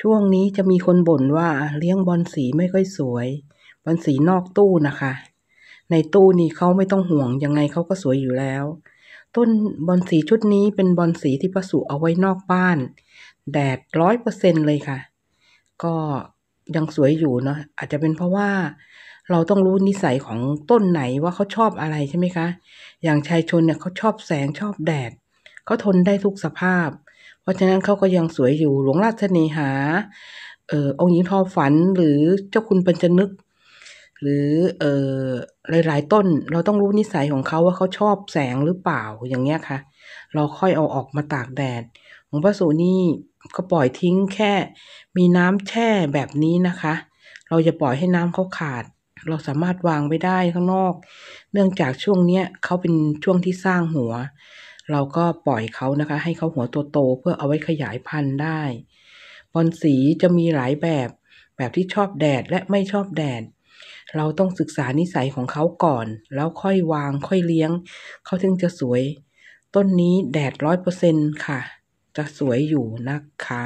ช่วงนี้จะมีคนบ่นว่าเลี้ยงบอลสีไม่ค่อยสวยบอลสีนอกตู้นะคะ ในตู้นี่เขาไม่ต้องห่วงยังไงเขาก็สวยอยู่แล้ว ต้นบอลสีชุดนี้เป็นบอลสีที่พระสุเอาไว้นอกบ้านแดดร้อยเปอร์เซ็นเลยค่ะ ก็ยังสวยอยู่เนาะอาจจะเป็นเพราะว่าเราต้องรู้นิสัยของต้นไหนว่าเขาชอบอะไรใช่ไหมคะ อย่างชายชนเนี่ยเขาชอบแสงชอบแดดเขาทนได้ทุกสภาพเพราะฉะนั้นเขาก็ยังสวยอยู่หลวงราชเสนหาเอ่อองค์หญิงทอฝันหรือเจ้าคุณปัญจนึก หรือเอ่อหลายๆต้นเราต้องรู้นิสัยของเขาว่าเขาชอบแสงหรือเปล่าอย่างเงี้ยคะ่ะ เราค่อยเอาออกมาตากแดดของพระสูนี่ก็ปล่อยทิ้งแค่ มีน้ำแช่แบบนี้นะคะ เราจะปล่อยให้น้ำเขาขาด เราสามารถวางไว้ได้ข้างนอก เนื่องจากช่วงเนี้ยเขาเป็นช่วงที่สร้างหัวเราก็ปล่อยเขานะคะ ให้เขาหัวโตๆเพื่อเอาไว้ขยายพันธุ์ได้ บอลสีจะมีหลายแบบ แบบที่ชอบแดดและไม่ชอบแดด เราต้องศึกษานิสัยของเขาก่อน แล้วค่อยวางค่อยเลี้ยง เขาถึงจะสวย ต้นนี้แดดร้อยเปอร์เซ็นค่ะ จะสวยอยู่นะคะ